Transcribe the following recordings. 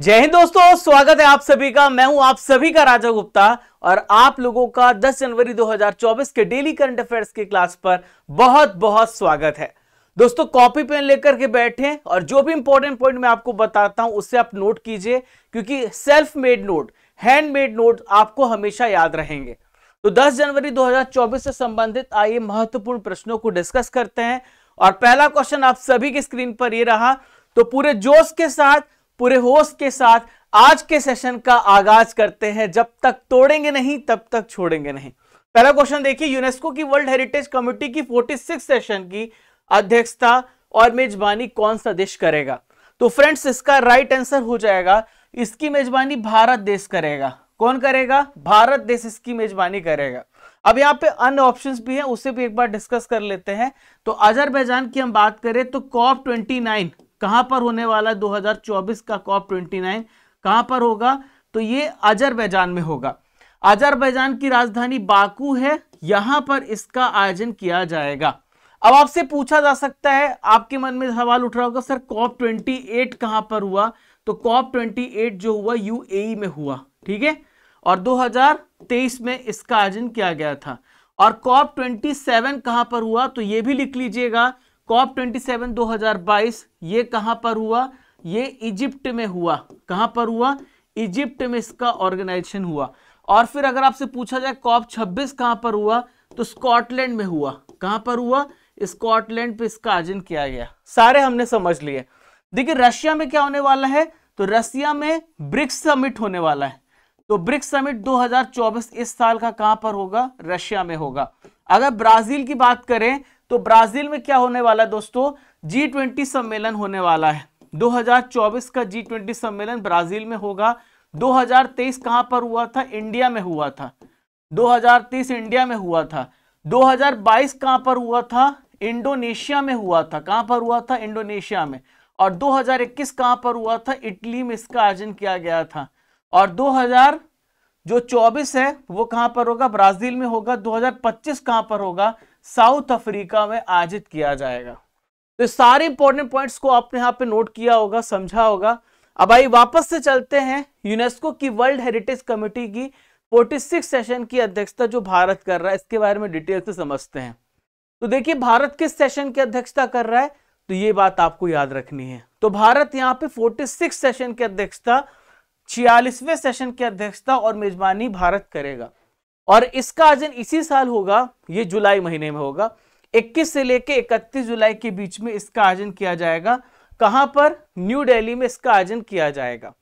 जय हिंद दोस्तों स्वागत है आप सभी का मैं हूं आप सभी का राजा गुप्ता और आप लोगों का 10 जनवरी 2024 के डेली करंट अफेयर्स की क्लास पर बहुत बहुत स्वागत है दोस्तों कॉपी पेन लेकर के बैठे और जो भी इंपॉर्टेंट पॉइंट मैं आपको बताता हूं उससे आप नोट कीजिए क्योंकि self made note handmade note आपको हमेशा याद रहेंगे तो 10 जनवरी 2024 से संबंधित आइए महत्वपूर्ण प्रश्नों को डिस्कस करते हैं और पहला क्वेश्चन आप सभी के स्क्रीन पर ये रहा तो पूरे जोश के साथ पूरे होश के साथ आज के सेशन का आगाज करते हैं जब तक तोड़ेंगे नहीं तब तक छोड़ेंगे नहीं पहला क्वेश्चन देखिए यूनेस्को की वर्ल्ड हेरिटेज कमिटी की 46 सेशन की अध्यक्षता और मेजबानी कौन सा देश करेगा तो फ्रेंड्स इसका राइट आंसर हो जाएगा इसकी मेजबानी भारत देश करेगा कौन करेगा भारत देश इसकी मेजबानी करेगा अब यहाँ पे अन्य ऑप्शंस भी हैं उसे भी एक बार डिस्कस कर लेते हैं तो अजरबैजान की हम बात करें तो कॉप ट्वेंटी नाइन कहां पर होने वाला है 2024 का कॉप 29 कहां पर होगा तो ये अजरबैजान में होगा अजरबैजान की राजधानी बाकू है यहां पर इसका आयोजन किया जाएगा अब आपसे पूछा जा सकता है आपके मन में सवाल उठ रहा होगा सर कॉप 28 कहां पर हुआ तो कॉप 28 जो हुआ यूएई में हुआ ठीक है और 2023 में इसका आयोजन किया गया था और कॉप 27 कहां पर हुआ तो यह भी लिख लीजिएगा कॉप ट्वेंटी सेवन दो हजार बाईस ये कहां पर हुआ ये इजिप्ट में हुआ कहां पर हुआ इजिप्ट में इसका ऑर्गेनाइजेशन हुआ और फिर अगर आपसे पूछा जाए कॉप छब्बीस कहां पर हुआ तो स्कॉटलैंड में हुआ कहां पर हुआ स्कॉटलैंड पे इसका आयोजन किया गया सारे हमने समझ लिए देखिए रशिया में क्या होने वाला है तो रशिया में ब्रिक्स समिट होने वाला है तो ब्रिक्स समिट 2024 इस साल का कहां पर होगा रशिया में होगा अगर ब्राजील की बात करें तो ब्राजील में क्या होने वाला है दोस्तों जी ट्वेंटी सम्मेलन होने वाला है 2024 का जी ट्वेंटी सम्मेलन ब्राजील में होगा 2023 कहां पर हुआ था इंडिया में हुआ था 2023 इंडिया में हुआ था 2022 कहां पर हुआ था इंडोनेशिया में हुआ था कहां पर हुआ था इंडोनेशिया में और 2021 कहां पर हुआ था इटली में इसका आयोजन किया गया था और 2000 जो 24 है वो कहां पर होगा ब्राजील में होगा 2025 कहां पर होगा साउथ अफ्रीका में आयोजित किया जाएगा तो सारे इंपॉर्टेंट पॉइंट्स को आपने यहाँ पे नोट किया होगा समझा होगा अब आइए वापस से चलते हैं यूनेस्को की वर्ल्ड हेरिटेज कमेटी की 46 सेशन की अध्यक्षता जो भारत कर रहा है इसके बारे में डिटेल से समझते हैं तो देखिए भारत किस सेशन की अध्यक्षता कर रहा है तो ये बात आपको याद रखनी है तो भारत यहाँ पे 46 सेशन की अध्यक्षता छियालीसवें सेशन की अध्यक्षता और मेजबानी भारत करेगा और इसका आयोजन इसी साल होगा ये जुलाई महीने में होगा 21 से लेकर 31 जुलाई के बीच में इसका आयोजन किया जाएगा कहां पर न्यू दिल्ली में इसका आयोजन किया जाएगा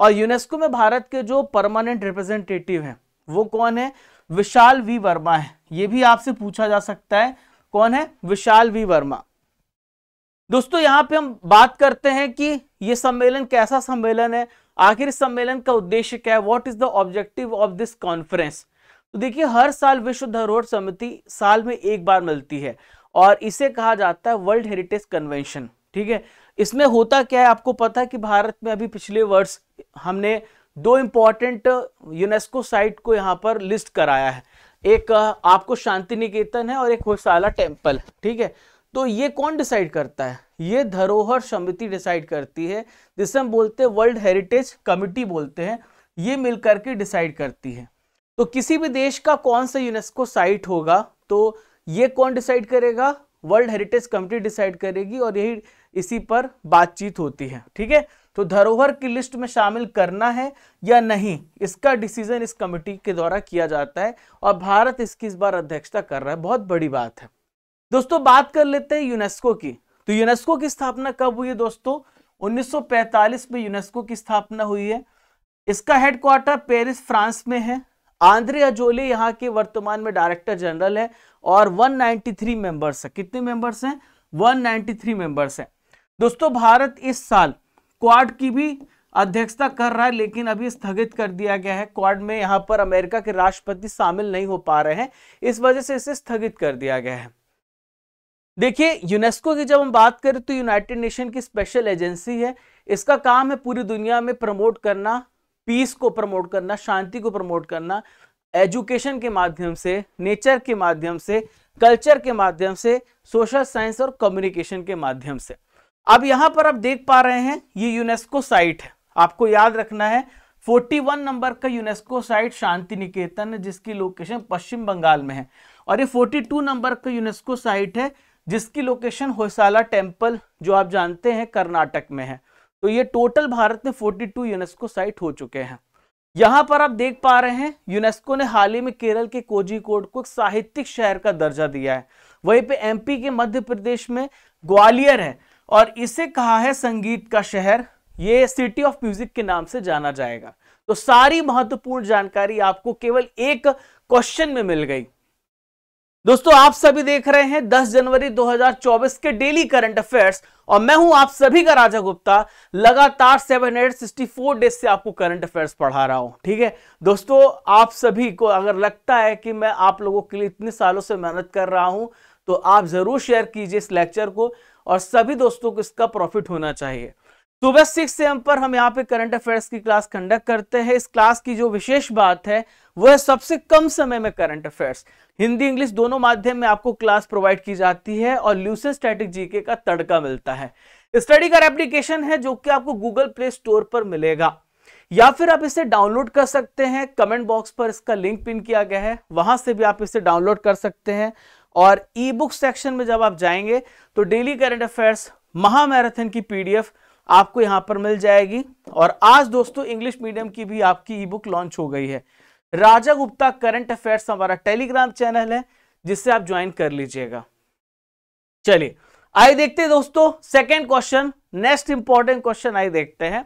और यूनेस्को में भारत के जो परमानेंट रिप्रेजेंटेटिव हैं वो कौन है विशाल वी वर्मा है ये भी आपसे पूछा जा सकता है कौन है विशाल वी वर्मा दोस्तों यहां पे हम बात करते हैं कि ये सम्मेलन कैसा सम्मेलन है आखिर इस सम्मेलन का उद्देश्य क्या है what is the objective of this conference तो देखिए हर साल विश्व धरोहर समिति साल में एक बार मिलती है और इसे कहा जाता है वर्ल्ड हेरिटेज कन्वेंशन ठीक है इसमें होता क्या है आपको पता है कि भारत में अभी पिछले वर्ष हमने दो इंपॉर्टेंट यूनेस्को साइट को यहाँ पर लिस्ट कराया है एक आपको शांति निकेतन है और एक होशाला टेम्पल ठीक है तो ये कौन डिसाइड करता है ये धरोहर समिति डिसाइड करती है जिसे हम बोलते हैं वर्ल्ड हेरिटेज कमिटी बोलते हैं ये मिलकर के डिसाइड करती है तो किसी भी देश का कौन सा यूनेस्को साइट होगा तो ये कौन डिसाइड करेगा वर्ल्ड हेरिटेज कमिटी डिसाइड करेगी और यही इसी पर बातचीत होती है ठीक है तो धरोहर की लिस्ट में शामिल करना है या नहीं इसका डिसीजन इस कमिटी के द्वारा किया जाता है और भारत इसकी इस बार अध्यक्षता कर रहा है बहुत बड़ी बात है दोस्तों बात कर लेते हैं यूनेस्को की तो यूनेस्को की स्थापना कब हुई है दोस्तों 1945 में यूनेस्को की स्थापना हुई है इसका हेडक्वार्टर पेरिस फ्रांस में है आंद्रे अजोले यहाँ के वर्तमान में डायरेक्टर जनरल है और 193 मेंबर्स हैं कितने मेंबर्स हैं 193 मेंबर्स हैं दोस्तों भारत इस साल क्वाड की भी अध्यक्षता कर रहा है लेकिन अभी स्थगित कर दिया गया है क्वाड में यहाँ पर अमेरिका के राष्ट्रपति शामिल नहीं हो पा रहे हैं इस वजह से इसे स्थगित कर दिया गया है देखिए यूनेस्को की जब हम बात करें तो यूनाइटेड नेशन की स्पेशल एजेंसी है इसका काम है पूरी दुनिया में प्रमोट करना पीस को प्रमोट करना शांति को प्रमोट करना एजुकेशन के माध्यम से नेचर के माध्यम से कल्चर के माध्यम से सोशल साइंस और कम्युनिकेशन के माध्यम से अब यहां पर आप देख पा रहे हैं ये यूनेस्को साइट है आपको याद रखना है 41 नंबर का यूनेस्को साइट शांति निकेतन है जिसकी लोकेशन पश्चिम बंगाल में है और ये 42 नंबर का यूनेस्को साइट है जिसकी लोकेशन होयसाला टेम्पल जो आप जानते हैं कर्नाटक में है तो ये टोटल भारत में 42 यूनेस्को साइट हो चुके हैं यहां पर आप देख पा रहे हैं यूनेस्को ने हाल ही में केरल के कोजिकोड को एक साहित्यिक शहर का दर्जा दिया है वहीं पे एमपी के मध्य प्रदेश में ग्वालियर है और इसे कहा है संगीत का शहर ये सिटी ऑफ म्यूजिक के नाम से जाना जाएगा तो सारी महत्वपूर्ण जानकारी आपको केवल एक क्वेश्चन में मिल गई दोस्तों आप सभी देख रहे हैं 10 जनवरी 2024 के डेली करंट अफेयर्स और मैं हूं आप सभी का राजा गुप्ता लगातार 764 डेज से आपको करंट अफेयर्स पढ़ा रहा हूं ठीक है दोस्तों आप सभी को अगर लगता है कि मैं आप लोगों के लिए इतने सालों से मेहनत कर रहा हूं तो आप जरूर शेयर कीजिए इस लेक्चर को और सभी दोस्तों को इसका प्रॉफिट होना चाहिए सुबह सिक्स एम पर हम यहाँ पे करंट अफेयर्स की क्लास कंडक्ट करते हैं इस क्लास की जो विशेष बात है वह सबसे कम समय में करंट अफेयर्स हिंदी इंग्लिश दोनों माध्यम में आपको क्लास प्रोवाइड की जाती है और ल्यूसेस स्टैटिक जीके का तड़का मिलता है स्टडी कर एप्लीकेशन है जो कि आपको गूगल प्ले स्टोर पर मिलेगा या फिर आप इसे डाउनलोड कर सकते हैं कमेंट बॉक्स पर इसका लिंक पिन किया गया है वहां से भी आप इसे डाउनलोड कर सकते हैं और ई बुक सेक्शन में जब आप जाएंगे तो डेली करंट अफेयर्स महामैराथन की पीडीएफ आपको यहां पर मिल जाएगी और आज दोस्तों इंग्लिश मीडियम की भी आपकी ई बुक लॉन्च हो गई है राजा गुप्ता करंट अफेयर्स हमारा टेलीग्राम चैनल है जिससे आप ज्वाइन कर लीजिएगा चलिए आइए देखते हैं दोस्तों second question next important question आइए देखते हैं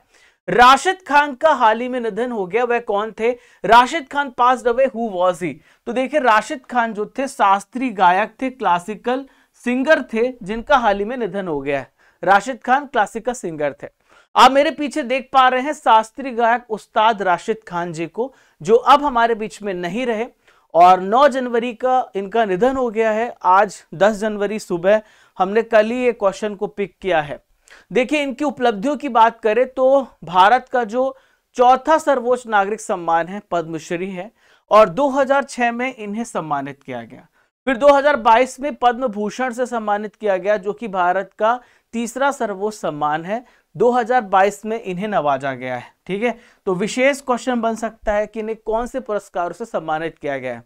राशिद खान का हाल ही में निधन हो गया वह कौन थे Rashid Khan pass away who was he तो देखिए राशिद खान जो थे शास्त्रीय गायक थे क्लासिकल सिंगर थे जिनका हाल ही में निधन हो गया है राशिद खान क्लासिकल सिंगर थे आप मेरे पीछे देख पा रहे हैं शास्त्रीय गायक उस्ताद राशिद खान जी को जो अब हमारे बीच में नहीं रहे और 9 जनवरी का इनका निधन हो गया है आज 10 जनवरी सुबह हमने कल ही ये क्वेश्चन को पिक किया है देखिए इनकी उपलब्धियों की बात करें तो भारत का जो चौथा सर्वोच्च नागरिक सम्मान है पद्मश्री है और 2006 में इन्हें सम्मानित किया गया फिर 2022 में पद्म भूषण से सम्मानित किया गया जो कि भारत का तीसरा सर्वोच्च सम्मान है 2022 में इन्हें नवाजा गया है ठीक है तो विशेष क्वेश्चन बन सकता है कि इन्हें कौन से पुरस्कार से सम्मानित किया गया है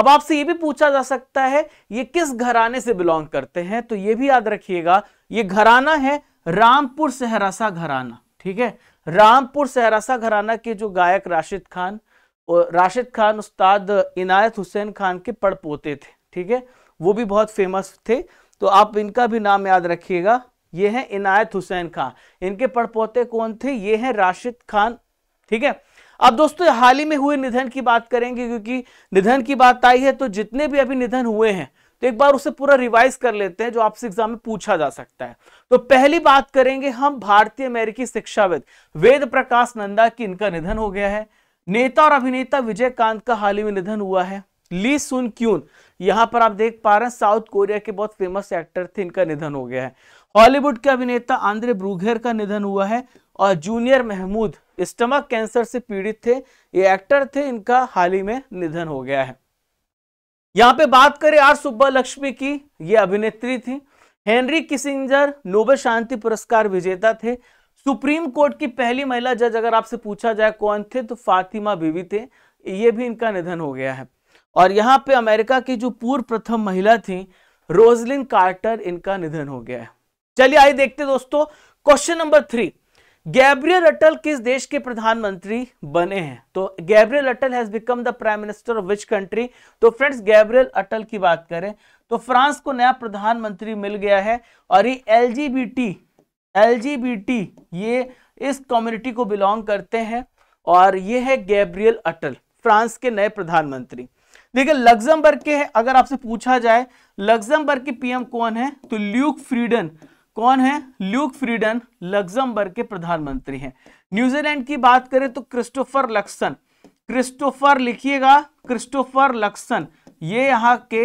अब आपसे ये भी पूछा जा सकता है ये किस घराने से बिलोंग करते हैं तो ये भी याद रखिएगा ये घराना है रामपुर सहरासा घराना ठीक है रामपुर सहरासा घराना के जो गायक राशिद खान और राशिद खान उस्ताद इनायत हुसैन खान के पड़पोते थे ठीक है वो भी बहुत फेमस थे तो आप इनका भी नाम याद रखिएगा ये हैं इनायत हुसैन खान इनके पड़पोते कौन थे ये हैं राशिद खान ठीक है अब दोस्तों हाल ही में हुए निधन की बात करेंगे क्योंकि निधन की बात आई है तो जितने भी अभी निधन हुए हैं तो एक बार उसे पूरा रिवाइज कर लेते हैं जो आपसे एग्जाम में पूछा जा सकता है तो पहली बात करेंगे हम भारतीय अमेरिकी शिक्षाविद वेद प्रकाश नंदा की इनका निधन हो गया है नेता और अभिनेता विजय कांत का हाल ही में निधन हुआ है ली सुन क्यून यहां पर आप देख पा रहे हैं साउथ कोरिया के बहुत फेमस एक्टर थे इनका निधन हो गया है हॉलीवुड के अभिनेता आंद्रे ब्रूघेर का निधन हुआ है और जूनियर महमूद स्टमक कैंसर से पीड़ित थे ये एक्टर थे इनका हाल ही में निधन हो गया है यहाँ पे बात करें आर सुब्बा लक्ष्मी की ये अभिनेत्री थी हेनरी किसिंजर नोबेल शांति पुरस्कार विजेता थे सुप्रीम कोर्ट की पहली महिला जज अगर आपसे पूछा जाए कौन थे तो फातिमा बीवी थे ये भी इनका निधन हो गया है और यहाँ पे अमेरिका की जो पूर्व प्रथम महिला थी रोजलिन कार्टर इनका निधन हो गया है चलिए आइए देखते दोस्तों question number three Gabriel Attal किस देश के प्रधानमंत्री बने हैं तो Gabriel Attal has become the prime minister of which country तो फ्रेंड्स गैब्रियल अटल की बात करें तो फ्रांस को नया प्रधानमंत्री मिल गया है और ये एलजीबीटी एलजीबीटी ये इस कम्युनिटी को बिलोंग करते हैं और ये है गैब्रियल अटल फ्रांस के नए प्रधानमंत्री देखिए लग्जमबर्ग के अगर आपसे पूछा जाए लग्जमबर्ग के पीएम कौन है तो ल्यूक फ्रीडन कौन है ल्यूक फ्रीडन लग्जमबर्ग के प्रधानमंत्री हैं न्यूजीलैंड की बात करें तो क्रिस्टोफर लक्सन क्रिस्टोफर लिखिएगा क्रिस्टोफर लक्सन ये यहाँ के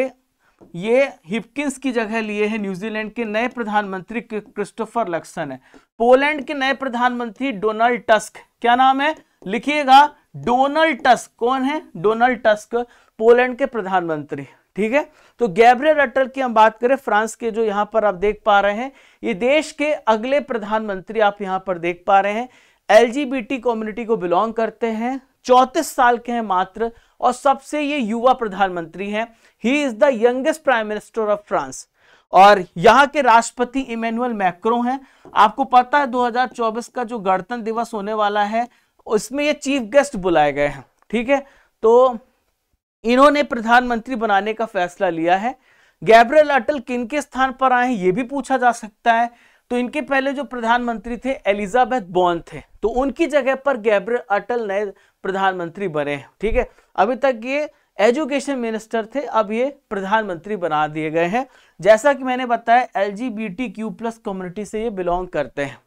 ये हिपकिंस की जगह लिए हैं न्यूजीलैंड के नए प्रधानमंत्री क्रिस्टोफर लक्सन है पोलैंड के नए प्रधानमंत्री डोनाल्ड टस्क क्या नाम है लिखिएगा डोनाल्ड टस्क कौन है डोनाल्ड टस्क पोलैंड के प्रधानमंत्री ठीक है तो गैब्रियल अटल की हम बात करें फ्रांस के जो यहां पर आप देख पा रहे हैं ये देश के अगले प्रधानमंत्री आप यहां पर देख पा रहे हैं एलजीबीटी कम्युनिटी को बिलोंग करते हैं चौंतीस साल के हैं मात्र और सबसे ये युवा प्रधानमंत्री हैं he is the youngest prime minister of France और यहाँ के राष्ट्रपति इमेनुअल मैक्रो हैं आपको पता है 2024 का जो गणतंत्र दिवस होने वाला है उसमें ये चीफ गेस्ट बुलाए गए हैं ठीक है तो इन्होंने प्रधानमंत्री बनाने का फैसला लिया है गैब्रियल अटल किन के स्थान पर आए ये भी पूछा जा सकता है तो इनके पहले जो प्रधानमंत्री थे एलिजाबेथ बॉन्ड थे तो उनकी जगह पर गैब्रियल अटल नए प्रधानमंत्री बने हैं ठीक है अभी तक ये एजुकेशन मिनिस्टर थे अब ये प्रधानमंत्री बना दिए गए हैं जैसा कि मैंने बताया L G B T Q plus community से ये बिलोंग करते हैं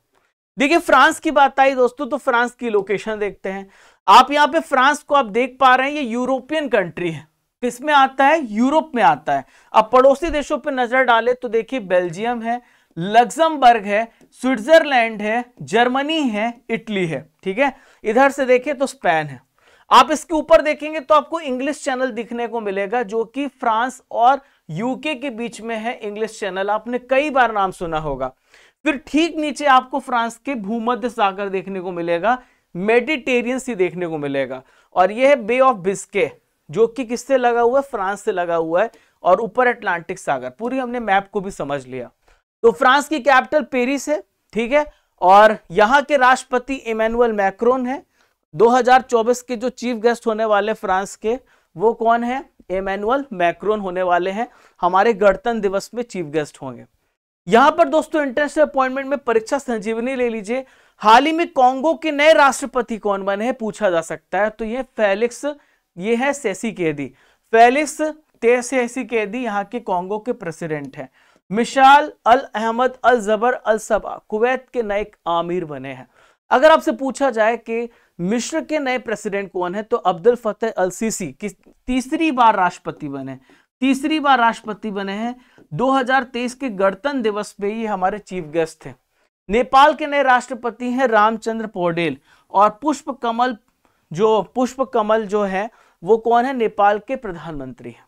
देखिए फ्रांस की बात आई दोस्तों तो फ्रांस की लोकेशन देखते हैं आप यहां पे फ्रांस को आप देख पा रहे हैं ये यूरोपियन कंट्री है किस में आता है यूरोप में आता है अब पड़ोसी देशों पर नजर डाले तो देखिए बेल्जियम है लग्जमबर्ग है स्विट्जरलैंड है जर्मनी है इटली है ठीक है इधर से देखें तो स्पेन है आप इसके ऊपर देखेंगे तो आपको इंग्लिश चैनल दिखने को मिलेगा जो कि फ्रांस और यूके के बीच में है इंग्लिश चैनल आपने कई बार नाम सुना होगा फिर ठीक नीचे आपको फ्रांस के भूमध्य सागर देखने को मिलेगा मेडिटेरियन सी देखने को मिलेगा और यह है बे ऑफ बिस्के जो कि किससे लगा हुआ है फ्रांस से लगा हुआ है और ऊपर अटलांटिक सागर पूरी हमने मैप को भी समझ लिया तो फ्रांस की कैपिटल पेरिस है ठीक है और यहाँ के राष्ट्रपति इमैनुअल मैक्रोन है 2024 के जो चीफ गेस्ट होने वाले फ्रांस के वो कौन है इमैनुअल मैक्रोन होने वाले हैं हमारे गणतंत्र दिवस में चीफ गेस्ट होंगे यहां पर दोस्तों इंटरेस्ट अपॉइंटमेंट में परीक्षा संजीवनी ले लीजिए हाल ही में कॉन्गो के नए राष्ट्रपति कौन बने हैं पूछा जा सकता है तो ये फेलिक्स ये है सेसी कैदी फेलिक्स तेसेसी कैदी यहाँ के कांगो के प्रेसिडेंट हैं मिशाल अल अहमद अल जबर अल सबा कुवैत के नए आमिर बने हैं अगर आपसे पूछा जाए कि मिश्र के नए प्रेसिडेंट कौन है तो अब्दुल फतेह अल सीसी किस तीसरी बार राष्ट्रपति बने तीसरी बार राष्ट्रपति बने हैं 2023 के गणतंत्र दिवस पे ही हमारे चीफ गेस्ट थे नेपाल के नए राष्ट्रपति हैं रामचंद्र पौडेल और पुष्प कमल जो पुष्प कमल जो है वो कौन है नेपाल के प्रधानमंत्री हैं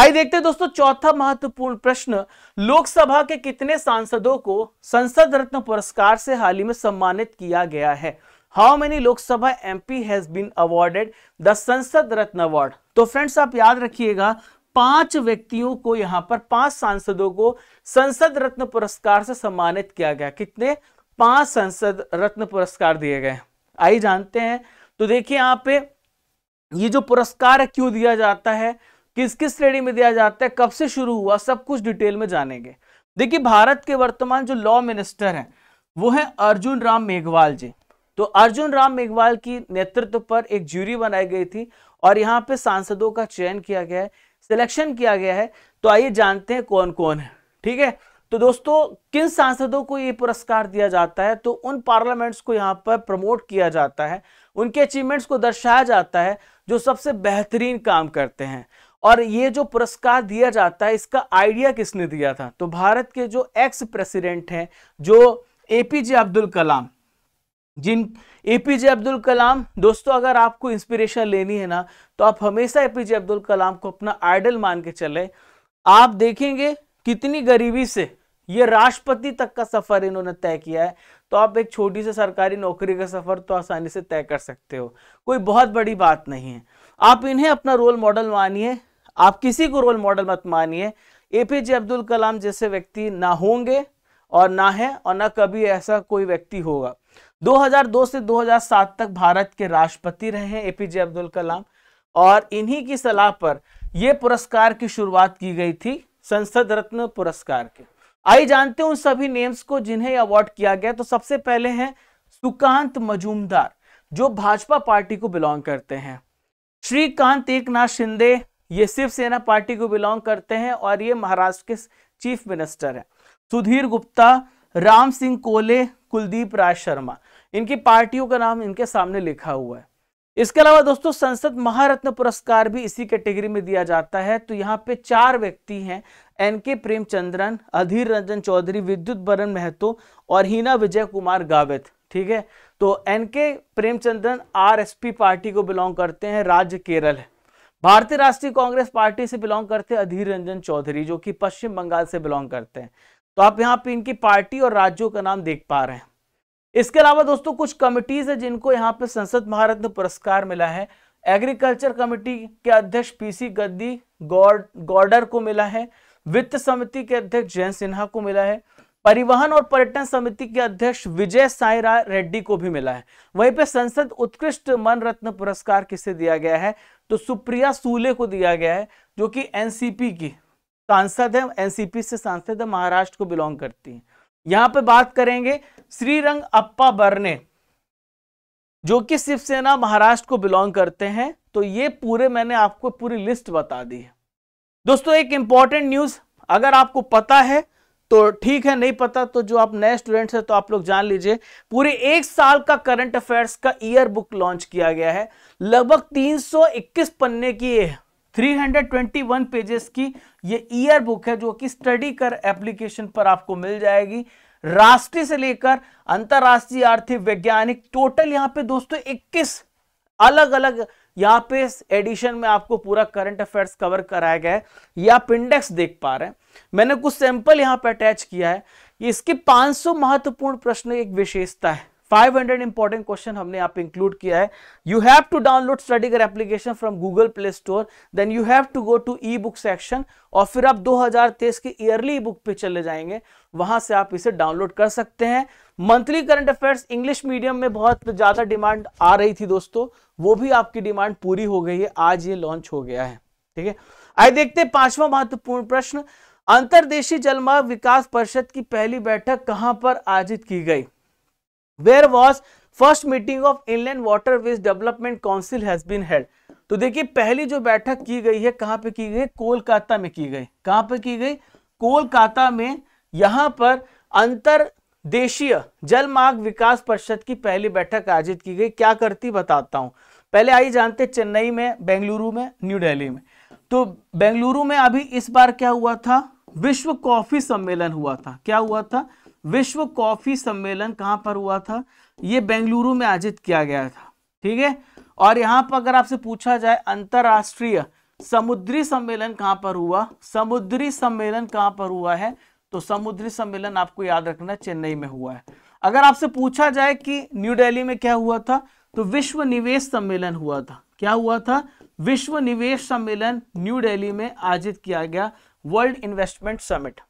आइए देखते हैं दोस्तों चौथा महत्वपूर्ण प्रश्न लोकसभा के कितने सांसदों को संसद रत्न पुरस्कार से हाल ही में सम्मानित किया गया है how many Lok Sabha MP has been awarded the Sansad Ratna award तो फ्रेंड्स आप याद रखिएगा पांच व्यक्तियों को यहां पर पांच सांसदों को संसद रत्न पुरस्कार से सम्मानित किया गया कितने पांच संसद रत्न पुरस्कार दिए गए आई जानते हैं तो देखिए यहां पे ये जो पुरस्कार क्यों दिया जाता है किस किस श्रेणी में दिया जाता है कब से शुरू हुआ सब कुछ डिटेल में जानेंगे देखिए भारत के वर्तमान जो लॉ मिनिस्टर हैं वो हैं अर्जुन राम मेघवाल जी तो अर्जुन राम मेघवाल की नेतृत्व पर एक ज्यूरी बनाई गई थी और यहाँ पे सांसदों का चयन किया गया है सिलेक्शन किया गया है तो आइए जानते हैं कौन कौन है ठीक है तो दोस्तों किन सांसदों को ये पुरस्कार दिया जाता है तो उन पार्लियामेंट्स को यहाँ पर प्रमोट किया जाता है उनके अचीवमेंट्स को दर्शाया जाता है जो सबसे बेहतरीन काम करते हैं और ये जो पुरस्कार दिया जाता है इसका आइडिया किसने दिया था तो भारत के जो एक्स प्रेसिडेंट हैं जो एपीजे अब्दुल कलाम जिन एपीजे अब्दुल कलाम दोस्तों अगर आपको इंस्पिरेशन लेनी है ना तो आप हमेशा एपीजे अब्दुल कलाम को अपना आइडल मान के चले आप देखेंगे कितनी गरीबी से ये राष्ट्रपति तक का सफर इन्होंने तय किया है तो आप एक छोटी से सरकारी नौकरी का सफर तो आसानी से तय कर सकते हो कोई बहुत बड़ी बात नहीं है आप इन्हें अपना रोल मॉडल मानिए आप किसी को रोल मॉडल मत मानिए एपीजे अब्दुल कलाम जैसे व्यक्ति ना होंगे और ना है और ना कभी ऐसा कोई व्यक्ति होगा 2002 से 2007 तक भारत के राष्ट्रपति रहे हैं एपीजे अब्दुल कलाम और इन्हीं की सलाह पर यह पुरस्कार की शुरुआत की गई थी संसद रत्न पुरस्कार के आई जानते हैं उन सभी नेम्स को जिन्हें अवार्ड किया गया तो सबसे पहले हैं सुकांत मजूमदार जो भाजपा पार्टी को बिलोंग करते हैं श्रीकांत एक शिंदे ये शिवसेना पार्टी को बिलोंग करते हैं और ये महाराष्ट्र के चीफ मिनिस्टर हैं सुधीर गुप्ता राम सिंह कोले कुलदीप राज शर्मा इनकी पार्टियों का नाम इनके सामने लिखा हुआ है इसके अलावा दोस्तों संसद महारत्न पुरस्कार भी इसी कैटेगरी में दिया जाता है तो यहाँ पे चार व्यक्ति हैं एन के प्रेमचंद्रन अधीर रंजन चौधरी विद्युत बरन महतो और हीना विजय कुमार गावित ठीक है तो N K Premachandran RSP party को बिलोंग करते हैं राज्य केरल है भारतीय राष्ट्रीय कांग्रेस पार्टी से बिलोंग करते हैं अधीर रंजन चौधरी जो कि पश्चिम बंगाल से बिलोंग करते हैं तो आप यहाँ पे इनकी पार्टी और राज्यों का नाम देख पा रहे हैं इसके अलावा दोस्तों कुछ कमिटीज है जिनको यहाँ पे संसद महारत्न पुरस्कार मिला है एग्रीकल्चर कमिटी के अध्यक्ष पीसी गद्दी गौडर को मिला है वित्त समिति के अध्यक्ष जयंत सिन्हा को मिला है परिवहन और पर्यटन समिति के अध्यक्ष विजय साईरा रेड्डी को भी मिला है वहीं पे संसद उत्कृष्ट मन रत्न पुरस्कार किसे दिया गया है तो सुप्रिया सूले को दिया गया है जो कि एनसीपी की सांसद है एनसीपी से सांसद है महाराष्ट्र को बिलोंग करती है यहां पे बात करेंगे श्रीरंग अप्पा बर्ने जो कि शिवसेना महाराष्ट्र को बिलोंग करते हैं तो ये पूरे मैंने आपको पूरी लिस्ट बता दी है दोस्तों एक इंपॉर्टेंट न्यूज अगर आपको पता है तो ठीक है नहीं पता तो जो आप नए स्टूडेंट्स हैं तो आप लोग जान लीजिए पूरे एक साल का करंट अफेयर्स का ईयर बुक लॉन्च किया गया है लगभग 321 पन्ने की है 321 पेजेस की ये ईयर बुक है जो कि स्टडी कर एप्लीकेशन पर आपको मिल जाएगी राष्ट्रीय से लेकर अंतरराष्ट्रीय आर्थिक वैज्ञानिक टोटल यहाँ पे दोस्तों 21 अलग अलग यहाँ पे एडिशन में आपको पूरा करंट अफेयर्स कवर कराया गया है ये आप इंडेक्स देख पा रहे हैं मैंने कुछ सैंपल यहाँ पे अटैच किया है इसके 500 महत्वपूर्ण प्रश्न एक विशेषता है 500 इंपॉर्टेंट क्वेश्चन हमने आप इंक्लूड किया है you have to download study कर application from Google Play Store then you have to go to e book section और फिर आप 2023 के ईयरली बुक पे चले जाएंगे वहां से आप इसे डाउनलोड कर सकते हैं monthly current affairs English medium में बहुत ज्यादा डिमांड आ रही थी दोस्तों वो भी आपकी डिमांड पूरी हो गई है आज ये लॉन्च हो गया है ठीक है आइए देखते हैं पांचवा महत्वपूर्ण प्रश्न अंतरदेशीय जलमार्ग विकास परिषद की पहली बैठक कहां पर आयोजित की गई where was first meeting of inland waterways development council has been held तो देखिए पहली जो बैठक की गई है कहां पे की गई कोलकाता में की गई कहां पे की गई कोलकाता में यहां पर अंतर देशीय जलमार्ग विकास परिषद की पहली बैठक आयोजित की गई क्या करती बताता हूं पहले आइए जानते चेन्नई में बेंगलुरु में न्यू दिल्ली में तो बेंगलुरु में अभी इस बार क्या हुआ था विश्व कॉफी सम्मेलन हुआ था क्या हुआ था विश्व कॉफी सम्मेलन कहां पर हुआ था यह बेंगलुरु में आयोजित किया गया था ठीक है और यहां पर अगर आपसे पूछा जाए अंतरराष्ट्रीय समुद्री सम्मेलन कहां पर हुआ समुद्री सम्मेलन कहां पर हुआ है तो समुद्री सम्मेलन आपको याद रखना चेन्नई में हुआ है अगर आपसे पूछा जाए कि न्यू दिल्ली में क्या हुआ था तो विश्व निवेश सम्मेलन हुआ था क्या हुआ था विश्व निवेश सम्मेलन न्यू दिल्ली में आयोजित किया गया वर्ल्ड इन्वेस्टमेंट समिट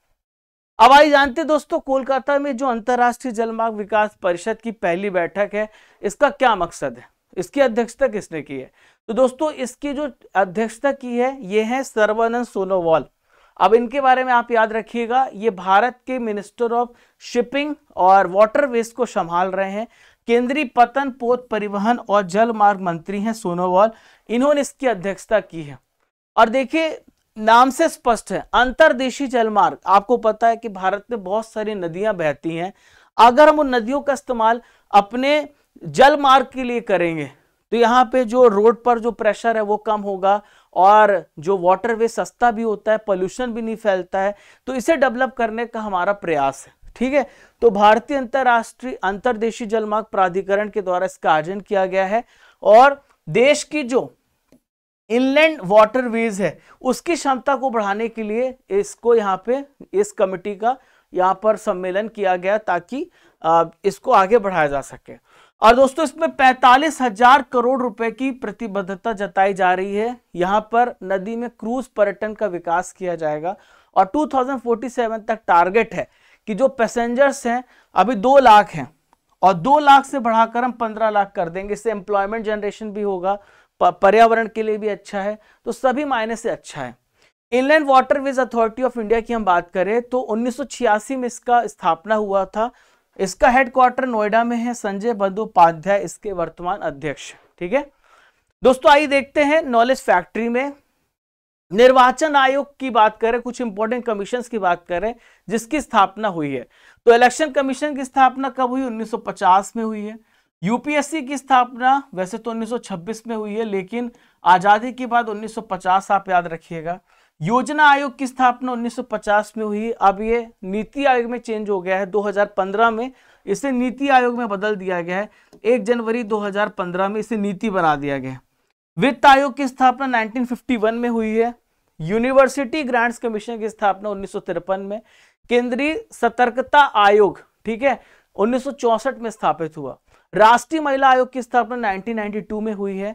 अब आइए जानते हैं दोस्तों कोलकाता में जो अंतर्राष्ट्रीय जलमार्ग विकास परिषद की पहली बैठक है इसका क्या मकसद है इसकी अध्यक्षता किसने की है तो दोस्तों इसकी जो अध्यक्षता की है ये है सर्वानंद सोनोवाल अब इनके बारे में आप याद रखिएगा ये भारत के मिनिस्टर ऑफ शिपिंग और वाटर वेस्ट को संभाल रहे हैं केंद्रीय पतन पोत परिवहन और जलमार्ग मंत्री हैं सोनोवाल इन्होंने इसकी अध्यक्षता की है और देखिए नाम से स्पष्ट है अंतरदेशी जलमार्ग आपको पता है कि भारत में बहुत सारी नदियां बहती हैं अगर हम उन नदियों का इस्तेमाल अपने जलमार्ग के लिए करेंगे तो यहाँ पे जो रोड पर जो प्रेशर है वो कम होगा और जो वाटर वे सस्ता भी होता है पोल्यूशन भी नहीं फैलता है तो इसे डेवलप करने का हमारा प्रयास है ठीक है तो भारतीय अंतर्राष्ट्रीय अंतरदेशी जलमार्ग प्राधिकरण के द्वारा इसका आयोजन किया गया है और देश की जो इनलैंड वाटरवेज है उसकी क्षमता को बढ़ाने के लिए इसको यहाँ पे इस कमेटी का यहाँ पर सम्मेलन किया गया ताकि इसको आगे बढ़ाया जा सके और दोस्तों इसमें पैंतालीस हजार करोड़ रुपए की प्रतिबद्धता जताई जा रही है यहाँ पर नदी में क्रूज पर्यटन का विकास किया जाएगा और 2047 तक टारगेट है कि जो पैसेंजर्स हैं अभी दो लाख हैं और दो लाख से बढ़ाकर हम पंद्रह लाख कर देंगे इससे एम्प्लॉयमेंट जनरेशन भी होगा पर्यावरण के लिए भी अच्छा है तो सभी मायने से अच्छा है inland waterways authority of India की हम बात करें तो उन्नीस में इसका स्थापना हुआ था इसका हेडक्वार्टर नोएडा में है संजय बंदोपाध्याय इसके वर्तमान अध्यक्ष ठीक है दोस्तों आइए देखते हैं नॉलेज फैक्ट्री में निर्वाचन आयोग की बात करें कुछ इंपॉर्टेंट कमीशन की बात करें जिसकी स्थापना हुई है तो इलेक्शन कमीशन की स्थापना कब हुई 1950 में हुई है यूपीएससी की स्थापना वैसे तो 1926 में हुई है लेकिन आज़ादी के बाद 1950 आप याद रखिएगा योजना आयोग की स्थापना 1950 में हुई अब ये नीति आयोग में चेंज हो गया है 2015 में इसे नीति आयोग में बदल दिया गया है एक जनवरी 2015 में इसे नीति बना दिया गया वित्त आयोग की स्थापना 1951 में हुई है यूनिवर्सिटी ग्रांट्स कमीशन की स्थापना उन्नीस में केंद्रीय सतर्कता आयोग ठीक है उन्नीस में स्थापित हुआ राष्ट्रीय महिला आयोग की स्थापना 1992 में हुई है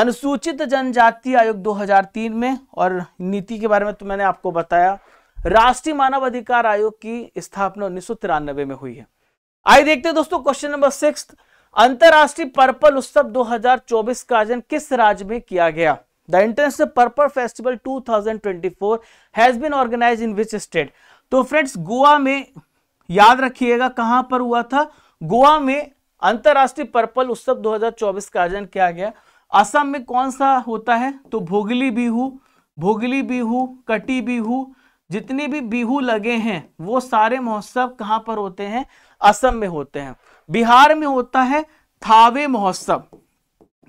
अनुसूचित जनजाति आयोग 2003 में और नीति के बारे में तो मैंने आपको बताया राष्ट्रीय मानव अधिकार आयोग की स्थापना उन्नीस में हुई है आइए देखते हैं दोस्तों क्वेश्चन नंबर सिक्स अंतरराष्ट्रीय पर्पल उत्सव 2024 का आयोजन किस राज्य में किया गया the international purple festival 2024 has been organize in which state तो फ्रेंड्स गोवा में याद रखिएगा कहां पर हुआ था गोवा में अंतरराष्ट्रीय पर्पल उत्सव 2024 का आयोजन किया गया असम में कौन सा होता है तो भोगली बिहू भोगली बिहू कटी बिहू जितने भी बिहू लगे हैं वो सारे महोत्सव कहाँ पर होते हैं असम में होते हैं बिहार में होता है थावे महोत्सव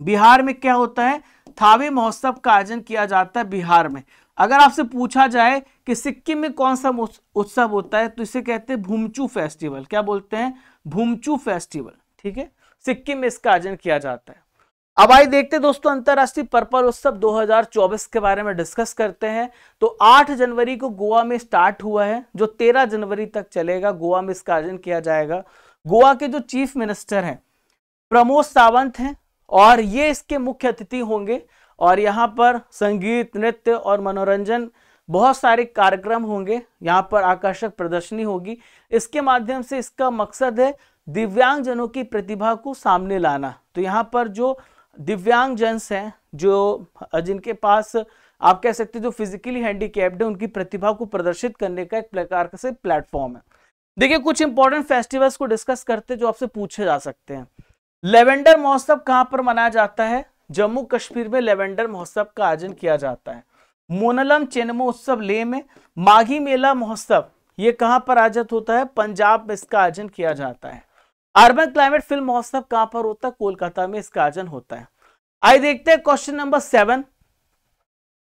बिहार में क्या होता है थावे महोत्सव का आयोजन किया जाता है बिहार में अगर आपसे पूछा जाए कि सिक्किम में कौन सा उत्सव होता है तो इसे कहते हैं भूमचू फेस्टिवल क्या बोलते हैं भूमचू फेस्टिवल ठीक है सिक्किम में इसका आयोजन किया जाता है अब आइए देखते दोस्तों अंतर्राष्ट्रीय पर्पल उत्सव 2024 के बारे में डिस्कस करते हैं तो 8 जनवरी को गोवा में स्टार्ट हुआ है जो 13 जनवरी तक चलेगा गोवा में इसका आयोजन किया जाएगा गोवा के जो चीफ मिनिस्टर हैं प्रमोद सावंत हैं और ये इसके मुख्य अतिथि होंगे और यहाँ पर संगीत नृत्य और मनोरंजन बहुत सारे कार्यक्रम होंगे यहाँ पर आकर्षक प्रदर्शनी होगी इसके माध्यम से इसका मकसद है दिव्यांगजनों की प्रतिभा को सामने लाना तो यहाँ पर जो दिव्यांगजन्स हैं जो जिनके पास आप कह सकते हैं जो फिजिकली हैंडीकैप्ड है उनकी प्रतिभा को प्रदर्शित करने का एक प्रकार से प्लेटफॉर्म है देखिए कुछ इंपॉर्टेंट फेस्टिवल्स को डिस्कस करते हैं जो आपसे पूछे जा सकते हैं लेवेंडर महोत्सव कहाँ पर मनाया जाता है जम्मू कश्मीर में लेवेंडर महोत्सव का आयोजन किया जाता है मोनलम चेनमो उत्सव ले में माघी मेला महोत्सव ये कहाँ पर आयोजित होता है पंजाब में इसका आयोजन किया जाता है अर्बन क्लाइमेट फिल्म महोत्सव कहां पर होता है कोलकाता में इसका आयोजन होता है आइए देखते हैं क्वेश्चन नंबर सेवन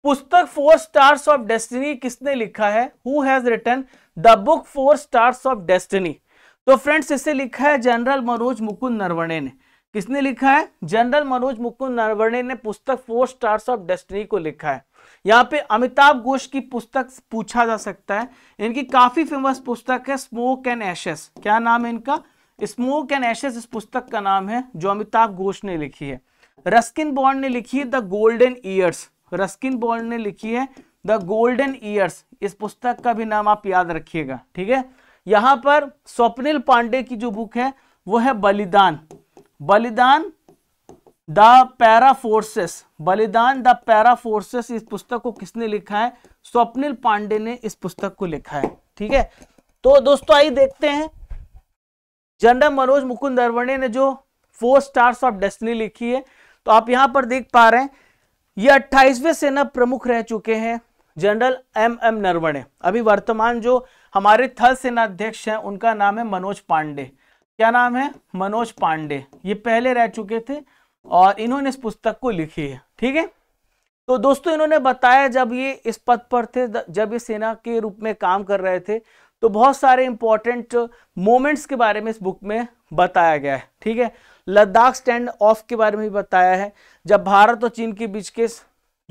पुस्तक फोर स्टार्स ऑफ डेस्टिनी किसने लिखा है who has written the book four stars of destiny तो फ्रेंड्स इसे लिखा है जनरल मनोज मुकुंद नरवणे ने किसने लिखा है जनरल मनोज मुकुंद नरवणे ने पुस्तक फोर स्टार्स ऑफ डेस्टिनी को लिखा है यहाँ पे अमिताभ घोष की पुस्तक पूछा जा सकता है इनकी काफी फेमस पुस्तक है स्मोक एंड एशेस क्या नाम है इनका स्मोक एंड एशेस इस पुस्तक का नाम है जो अमिताभ घोष ने लिखी है रस्किन बॉन्ड ने लिखी है the golden years Ruskin Bond ने लिखी है द गोल्डन ईयर्स इस पुस्तक का भी नाम आप याद रखिएगा ठीक है यहां पर स्वप्निल पांडे की जो बुक है वो है Balidaan Balidaan the para forces Balidaan the para forces इस पुस्तक को किसने लिखा है स्वप्निल पांडे ने इस पुस्तक को लिखा है ठीक है तो दोस्तों आइए देखते हैं जनरल मनोज मुकुंद नरवणे ने जो फोर स्टार्स ऑफ डेस्टिनी लिखी है तो आप यहां पर देख पा रहे हैं ये अट्ठाईसवें सेना प्रमुख रह चुके हैं जनरल एम एम नरवणे अभी वर्तमान जो हमारे थल सेना अध्यक्ष हैं उनका नाम है मनोज पांडे क्या नाम है मनोज पांडे ये पहले रह चुके थे और इन्होंने इस पुस्तक को लिखी है ठीक है तो दोस्तों इन्होंने बताया जब ये इस पद पर थे जब ये सेना के रूप में काम कर रहे थे तो बहुत सारे इंपॉर्टेंट मोमेंट्स के बारे में इस बुक में बताया गया है ठीक है लद्दाख स्टैंड ऑफ के बारे में भी बताया है जब भारत और चीन के बीच के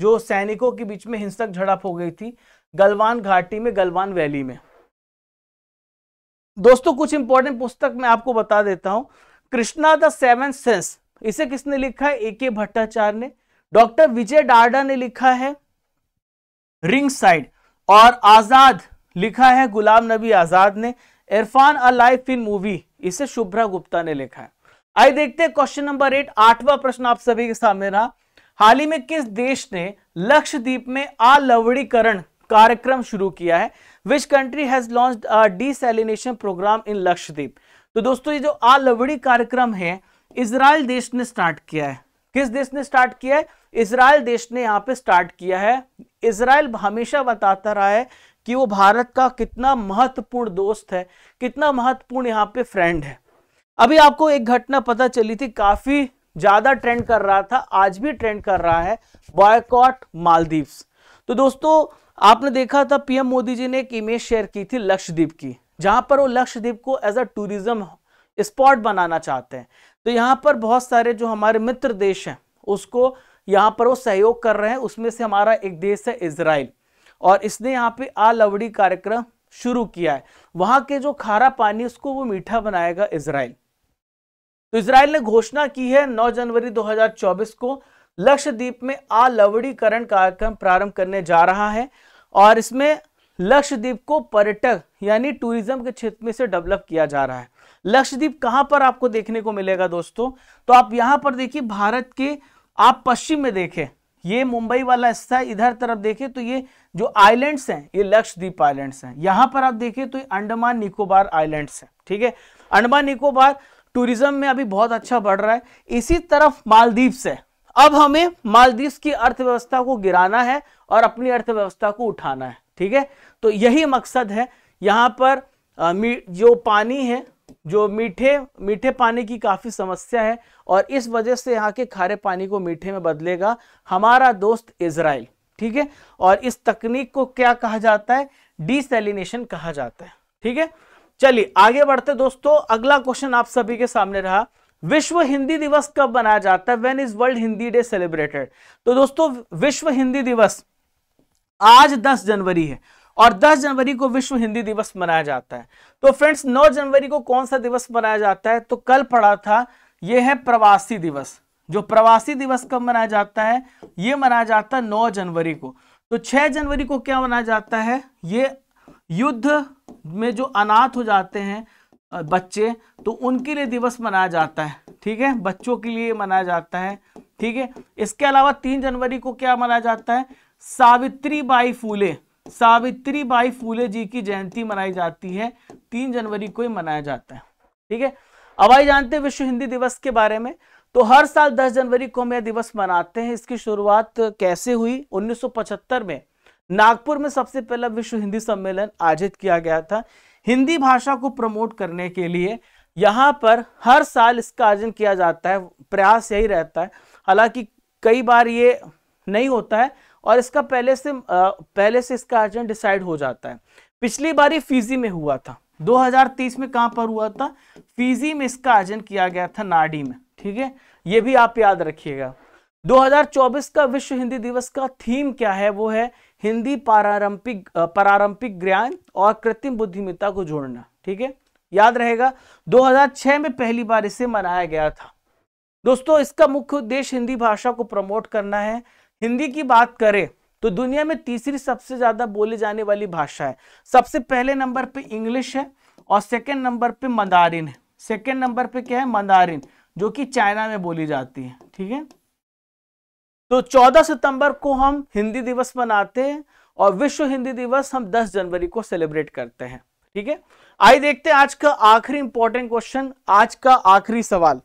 जो सैनिकों के बीच में हिंसक झड़प हो गई थी गलवान घाटी में गलवान वैली में दोस्तों कुछ इंपॉर्टेंट पुस्तक मैं आपको बता देता हूं कृष्णा द सेवन सेंस इसे किसने लिखा है ए के भट्टाचार्य ने डॉक्टर विजय डार्डा ने लिखा है रिंग साइड और आजाद लिखा है गुलाम नबी आजाद ने Irfan a life in movie इसे शुभ्रा गुप्ता ने लिखा है आइए देखते हैं क्वेश्चन नंबर एट आठवां प्रश्न आप सभी के सामने रहा हाल ही में किस देश ने लक्षद्वीप में अलवणीकरण कार्यक्रम शुरू किया है which country has launch desalination program in Lakshadweep तो दोस्तों ये जो अलवड़ी कार्यक्रम है इसराइल देश ने स्टार्ट किया है किस देश ने स्टार्ट किया है इसराइल देश ने यहाँ पे स्टार्ट किया है इसराइल हमेशा बताता रहा है कि वो भारत का कितना महत्वपूर्ण दोस्त है कितना महत्वपूर्ण यहाँ पे फ्रेंड है अभी आपको एक घटना पता चली थी काफी ज्यादा ट्रेंड कर रहा था आज भी ट्रेंड कर रहा है बॉयकॉट मालदीव्स तो दोस्तों आपने देखा था पीएम मोदी जी ने एक इमेज शेयर की थी लक्षद्वीप की जहां पर वो लक्षद्वीप को एज अ टूरिज्म स्पॉट बनाना चाहते हैं तो यहाँ पर बहुत सारे जो हमारे मित्र देश हैं उसको यहाँ पर वो सहयोग कर रहे हैं उसमें से हमारा एक देश है इसराइल और इसने यहाँ पे आलवड़ी कार्यक्रम शुरू किया है वहां के जो खारा पानी उसको वो मीठा बनाएगा इसराइल तो इसराइल ने घोषणा की है 9 जनवरी 2024 को लक्षद्वीप में आलवड़ीकरण कार्यक्रम प्रारंभ करने जा रहा है और इसमें लक्षद्वीप को पर्यटक यानी टूरिज्म के क्षेत्र में से डेवलप किया जा रहा है लक्षद्वीप कहां पर आपको देखने को मिलेगा दोस्तों तो आप यहां पर देखिए भारत के आप पश्चिम में देखें ये मुंबई वाला हिस्सा इधर तरफ देखें तो ये जो आइलैंड्स हैं ये लक्षद्वीप आइलैंड्स हैं यहां पर आप देखें तो ये अंडमान निकोबार आइलैंड्स हैं ठीक है अंडमान निकोबार टूरिज्म में अभी बहुत अच्छा बढ़ रहा है इसी तरफ मालदीव्स है अब हमें मालदीव की अर्थव्यवस्था को गिराना है और अपनी अर्थव्यवस्था को उठाना है ठीक है तो यही मकसद है यहाँ पर जो पानी है जो मीठे मीठे पानी की काफ़ी समस्या है और इस वजह से यहाँ के खारे पानी को मीठे में बदलेगा हमारा दोस्त इसराइल ठीक है और इस तकनीक को क्या कहा जाता है डिसेलिनेशन कहा जाता है ठीक है चलिए आगे बढ़ते दोस्तों अगला क्वेश्चन आप सभी के सामने रहा विश्व हिंदी दिवस कब मनाया जाता है when is world Hindi day celebrated तो दोस्तों विश्व हिंदी दिवस आज 10 जनवरी है और 10 जनवरी को विश्व हिंदी दिवस मनाया जाता है तो फ्रेंड्स 9 जनवरी को कौन सा दिवस मनाया जाता है तो कल पढ़ा था ये है प्रवासी दिवस जो प्रवासी दिवस कब मनाया जाता है ये मनाया जाता है नौ जनवरी को तो छह जनवरी को क्या मनाया जाता है ये युद्ध में जो अनाथ हो जाते हैं बच्चे तो उनके लिए दिवस मनाया जाता है ठीक है बच्चों के लिए मनाया जाता है ठीक है इसके अलावा तीन जनवरी को क्या मनाया जाता है सावित्री बाई फूले सावित्री बाई फूले जी की जयंती मनाई जाती है तीन जनवरी को ही मनाया जाता है ठीक है अब आई जानते हैं विश्व हिंदी दिवस के बारे में तो हर साल 10 जनवरी को हम यह दिवस मनाते हैं इसकी शुरुआत कैसे हुई 1975 में नागपुर में सबसे पहला विश्व हिंदी सम्मेलन आयोजित किया गया था हिंदी भाषा को प्रमोट करने के लिए यहाँ पर हर साल इसका आयोजन किया जाता है प्रयास यही रहता है हालांकि कई बार ये नहीं होता है और इसका पहले से पहले से इसका आयोजन डिसाइड हो जाता है पिछली ये फीजी में हुआ था 2030 में कहां पर हुआ था फीजी में इसका आयोजन किया गया था नाडी में ठीक है ये भी आप याद रखिएगा 2024 का विश्व हिंदी दिवस का थीम क्या है वो है हिंदी पारंपरिक पारंपरिक ज्ञान और कृत्रिम बुद्धिमत्ता को जोड़ना ठीक है याद रहेगा 2006 में पहली बार इसे मनाया गया था दोस्तों इसका मुख्य उद्देश्य हिंदी भाषा को प्रमोट करना है हिंदी की बात करें तो दुनिया में तीसरी सबसे ज्यादा बोली जाने वाली भाषा है सबसे पहले नंबर पे इंग्लिश है और सेकेंड नंबर पे मदारिन है सेकेंड नंबर पे क्या है मदारिन जो कि चाइना में बोली जाती है ठीक है तो 14 सितंबर को हम हिंदी दिवस मनाते हैं और विश्व हिंदी दिवस हम 10 जनवरी को सेलिब्रेट करते हैं ठीक है आइए देखते हैं आज का आखिरी इंपॉर्टेंट क्वेश्चन आज का आखिरी सवाल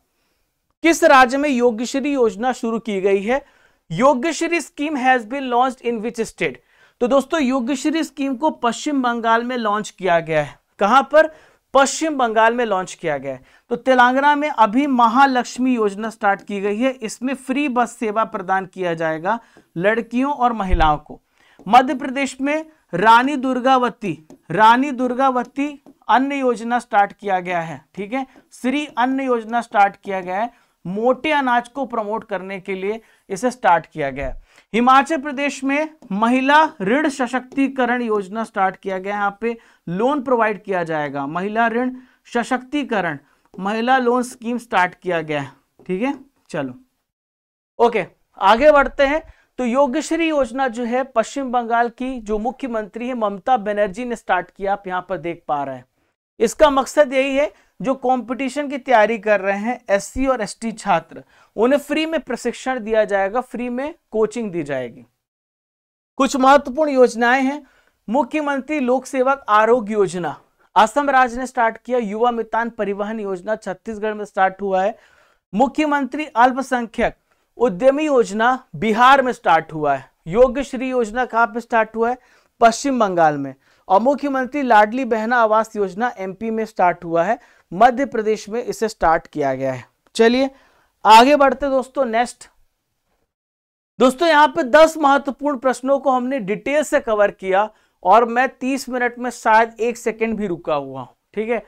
किस राज्य में योगश्री योजना शुरू की गई है Yogyashree scheme has been launch in which state तो दोस्तों योग्यश्री स्कीम को पश्चिम बंगाल में लॉन्च किया गया है कहां पर पश्चिम बंगाल में लॉन्च किया गया है तो तेलंगाना में अभी महालक्ष्मी योजना स्टार्ट की गई है इसमें फ्री बस सेवा प्रदान किया जाएगा लड़कियों और महिलाओं को मध्य प्रदेश में रानी दुर्गावती रानी दुर्गावती अन्न योजना स्टार्ट किया गया है ठीक है श्री अन्न योजना स्टार्ट किया गया है मोटे अनाज को प्रमोट करने के लिए इसे स्टार्ट किया गया हिमाचल प्रदेश में महिला ऋण सशक्तिकरण योजना स्टार्ट किया गया यहां यहाँ पे लोन प्रोवाइड किया जाएगा महिला ऋण सशक्तिकरण महिला लोन स्कीम स्टार्ट किया गया है ठीक है चलो ओके आगे बढ़ते हैं तो योगश्री योजना जो है पश्चिम बंगाल की जो मुख्यमंत्री है ममता बनर्जी ने स्टार्ट किया आप यहां पर देख पा रहे हैं इसका मकसद यही है जो कंपटीशन की तैयारी कर रहे हैं एससी और एसटी छात्र उन्हें फ्री में प्रशिक्षण दिया जाएगा फ्री में कोचिंग दी जाएगी कुछ महत्वपूर्ण योजनाएं हैं मुख्यमंत्री लोक सेवक आरोग्य योजना असम राज्य ने स्टार्ट किया युवा मितान परिवहन योजना छत्तीसगढ़ में स्टार्ट हुआ है मुख्यमंत्री अल्पसंख्यक उद्यमी योजना बिहार में स्टार्ट हुआ है योग्य श्री योजना कहाँ पे स्टार्ट हुआ है पश्चिम बंगाल में और मुख्यमंत्री लाडली बहना आवास योजना एमपी में स्टार्ट हुआ है मध्य प्रदेश में इसे स्टार्ट किया गया है चलिए आगे बढ़ते दोस्तों नेक्स्ट दोस्तों यहां पे 10 महत्वपूर्ण प्रश्नों को हमने डिटेल से कवर किया और मैं 30 मिनट में शायद एक सेकेंड भी रुका हुआ हूं ठीक है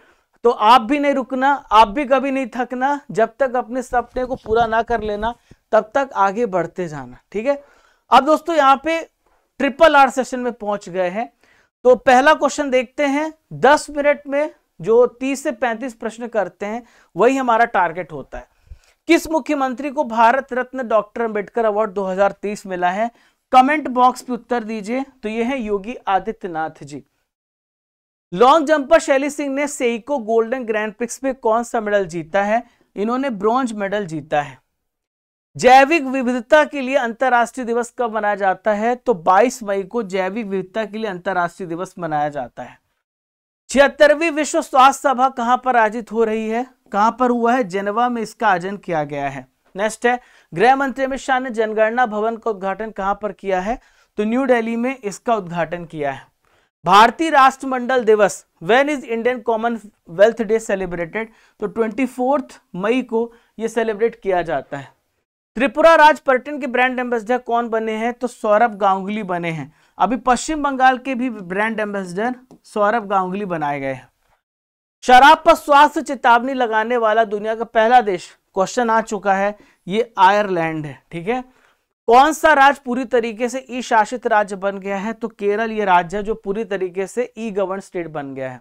तो आप भी नहीं रुकना आप भी कभी नहीं थकना जब तक अपने सपने को पूरा ना कर लेना तब तक आगे बढ़ते जाना ठीक है अब दोस्तों यहां पे ट्रिपल आर सेशन में पहुंच गए हैं तो पहला क्वेश्चन देखते हैं दस मिनट में जो 30 से 35 प्रश्न करते हैं वही हमारा टारगेट होता है किस मुख्यमंत्री को भारत रत्न डॉक्टर अंबेडकर अवार्ड 2030 मिला है कमेंट बॉक्स पे उत्तर दीजिए तो ये है योगी आदित्यनाथ जी लॉन्ग जंपर शैली सिंह ने सेइको गोल्डन ग्रैंड प्रिक्स में कौन सा मेडल जीता है इन्होंने ब्रॉन्ज मेडल जीता है जैविक विविधता के लिए अंतर्राष्ट्रीय दिवस कब मनाया जाता है तो 22 मई को जैविक विविधता के लिए अंतर्राष्ट्रीय दिवस मनाया जाता है छिहत्तरवीं विश्व स्वास्थ्य सभा कहां पर आयोजित हो रही है कहां पर हुआ है जेनेवा में इसका आयोजन किया गया है नेक्स्ट है गृह मंत्री अमित शाह ने जनगणना भवन का उद्घाटन कहां पर किया है तो न्यू दिल्ली में इसका उद्घाटन किया है भारतीय राष्ट्रमंडल दिवस when is Indian Commonwealth day celebrated तो ट्वेंटी मई को यह सेलिब्रेट किया जाता है त्रिपुरा राज पर्यटन के ब्रांड एम्बेसडर कौन बने हैं तो सौरभ गांगुली बने हैं अभी पश्चिम बंगाल के भी ब्रांड एम्बेसडर सौरभ गांगुली बनाए गए हैं शराब पर स्वास्थ्य चेतावनी लगाने वाला दुनिया का पहला देश क्वेश्चन आ चुका है ये आयरलैंड है ठीक है कौन सा राज्य पूरी तरीके से ई शासित राज्य बन गया है तो केरल ये राज्य है जो पूरी तरीके से ई गवर्न स्टेट बन गया है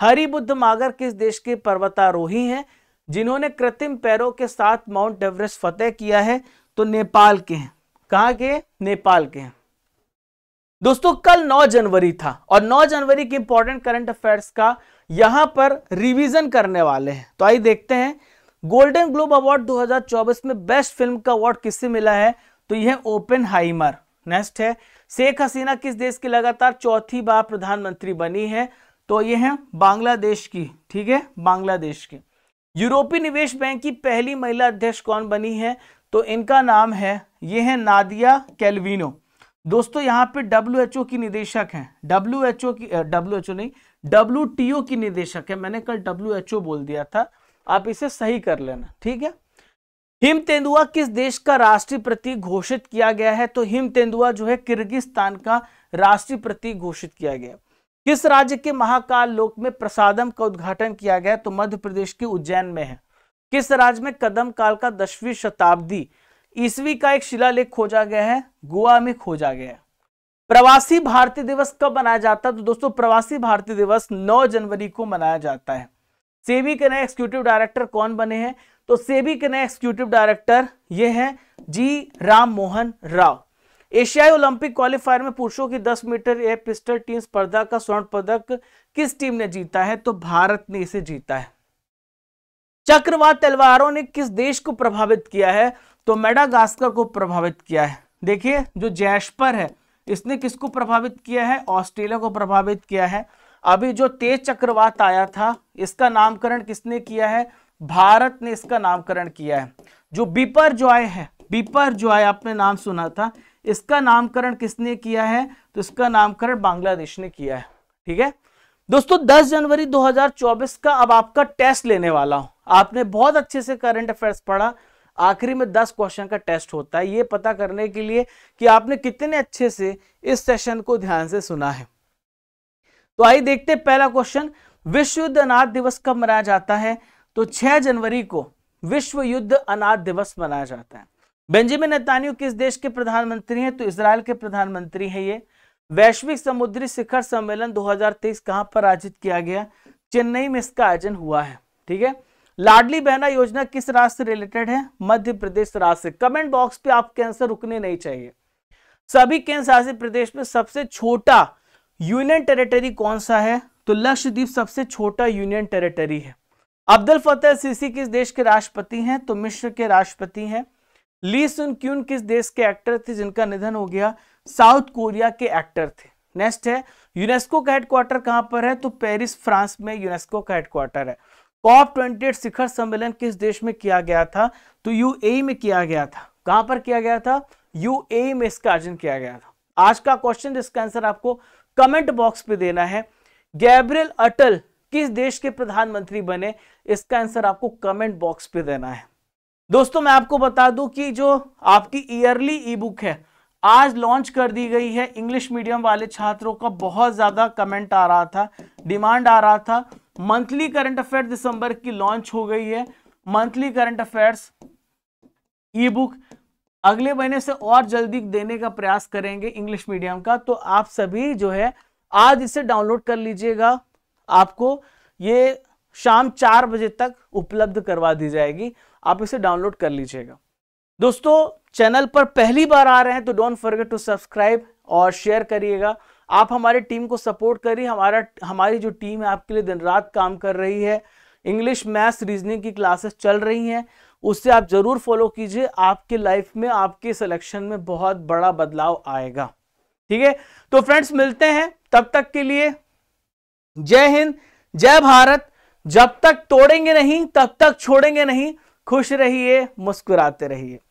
हरिबुद्ध बुद्ध मागर किस देश के पर्वतारोही हैं जिन्होंने कृत्रिम पैरों के साथ माउंट एवरेस्ट फतेह किया है तो नेपाल के हैं कहाँ के नेपाल के हैं दोस्तों कल 9 जनवरी था और 9 जनवरी के इंपॉर्टेंट करंट अफेयर्स का यहां पर रिवीजन करने वाले हैं तो आइए देखते हैं गोल्डन ग्लोब अवार्ड 2024 में बेस्ट फिल्म का अवार्ड किससे मिला है तो यह ओपन हाइमर नेक्स्ट है शेख हसीना किस देश की लगातार चौथी बार प्रधानमंत्री बनी है तो यह है बांग्लादेश की ठीक है बांग्लादेश की यूरोपीय निवेश बैंक की पहली महिला अध्यक्ष कौन बनी है तो इनका नाम है यह है नादिया कैलविनो दोस्तों यहाँ पे डब्ल्यू एच ओ की निदेशक है डब्ल्यू एच ओ की डब्ल्यू एच ओ नहीं डब्ल्यू टी ओ की निदेशक है मैंने कल डब्ल्यू एच ओ बोल दिया था आप इसे सही कर लेना ठीक है हिम तेंदुआ किस देश का राष्ट्रीय प्रतीक घोषित किया गया है तो हिम तेंदुआ जो है किर्गिस्तान का राष्ट्रीय प्रतीक घोषित किया गया किस राज्य के महाकाल लोक में प्रसादम का उद्घाटन किया गया तो मध्य प्रदेश के उज्जैन में है किस राज्य में कदम काल का दसवीं शताब्दी ईस्वी का एक शिलालेख खोजा गया है गोवा में खोजा गया है प्रवासी भारतीय दिवस कब मनाया जाता है तो दोस्तों प्रवासी भारतीय दिवस 9 जनवरी को मनाया जाता है सेबी के नए एक्सिक्यूटिव डायरेक्टर कौन बने हैं तो सेबी के नए एक्सिक्यूटिव डायरेक्टर ये हैं जी राम मोहन राव एशियाई ओलंपिक क्वालिफायर में पुरुषों की 10 मीटर एयर पिस्टल टीम स्पर्धा का स्वर्ण पदक किस टीम ने जीता है तो भारत ने इसे जीता है चक्रवात तलवारों ने किस देश को प्रभावित किया है तो मेडागास्कर को प्रभावित किया है देखिए जो जैशपर है इसने किसको प्रभावित किया है ऑस्ट्रेलिया को प्रभावित किया है अभी जो तेज चक्रवात आया था इसका नामकरण किसने किया है भारत ने इसका नामकरण किया है जो बीपर जॉय है बीपर जॉय आपने नाम सुना था इसका नामकरण किसने किया है तो इसका नामकरण बांग्लादेश ने किया है ठीक है दोस्तों 10 जनवरी 2024 का अब आपका टेस्ट लेने वाला हूं आपने बहुत अच्छे से करंट अफेयर्स पढ़ा आखिरी में दस क्वेश्चन का टेस्ट होता है ये पता करने के लिए कि आपने कितने अच्छे से इस सेशन को ध्यान से सुना है तो आइए देखते हैं पहला क्वेश्चन विश्व युद्ध अनाथ दिवस कब मनाया जाता है तो 6 जनवरी को विश्व युद्ध अनाथ दिवस मनाया जाता है बेंजामिन नेतान्यू किस देश के प्रधानमंत्री हैं तो इसराइल के प्रधानमंत्री हैं ये वैश्विक समुद्री शिखर सम्मेलन 2023 कहां पर आयोजित किया गया चेन्नई में इसका आयोजन हुआ है ठीक है लाडली बहना योजना किस राज्य से रिलेटेड है मध्य प्रदेश राज्य से कमेंट बॉक्स पे आपके आंसर रुकने नहीं चाहिए सभी केंद्र शासित प्रदेश में सबसे छोटा यूनियन टेरिटरी कौन सा है तो लक्षद्वीप सबसे छोटा यूनियन टेरिटरी है अब्दुल फतेह सीसी किस देश के राष्ट्रपति हैं तो मिश्र के राष्ट्रपति हैं ली सुन क्यून किस देश के एक्टर थे जिनका निधन हो गया साउथ कोरिया के एक्टर थे नेक्स्ट है यूनेस्को का हेडक्वार्टर कहां पर है तो पेरिस फ्रांस में यूनेस्को का हेडक्वार्टर है कॉप ट्वेंटी शिखर सम्मेलन किस देश में किया गया था तो यूएई में किया गया था कहां पर किया गया था यूएई में इसका आयोजन किया गया था आज का क्वेश्चन इसका आंसर आपको कमेंट बॉक्स पे देना है गैब्रियल अटल किस देश के प्रधानमंत्री बने इसका आंसर आपको कमेंट बॉक्स पे देना है दोस्तों मैं आपको बता दूं कि जो आपकी ईयरली ई बुक है आज लॉन्च कर दी गई है इंग्लिश मीडियम वाले छात्रों का बहुत ज़्यादा कमेंट आ रहा था डिमांड आ रहा था मंथली करंट अफेयर दिसंबर की लॉन्च हो गई है monthly current affairs e book अगले महीने से और जल्दी देने का प्रयास करेंगे इंग्लिश मीडियम का तो आप सभी जो है आज इसे डाउनलोड कर लीजिएगा आपको ये शाम चार बजे तक उपलब्ध करवा दी जाएगी आप इसे डाउनलोड कर लीजिएगा दोस्तों चैनल पर पहली बार आ रहे हैं तो डोंट फॉरगेट टू सब्सक्राइब और शेयर करिएगा आप हमारे टीम को सपोर्ट करिए हमारा हमारी जो टीम है आपके लिए दिन रात काम कर रही है इंग्लिश मैथ्स रीजनिंग की क्लासेस चल रही हैं उससे आप ज़रूर फॉलो कीजिए आपके लाइफ में आपके सिलेक्शन में बहुत बड़ा बदलाव आएगा ठीक है तो फ्रेंड्स मिलते हैं तब तक के लिए जय हिंद जय भारत जब तक तोड़ेंगे नहीं तब तक छोड़ेंगे नहीं खुश रहिए मुस्कुराते रहिए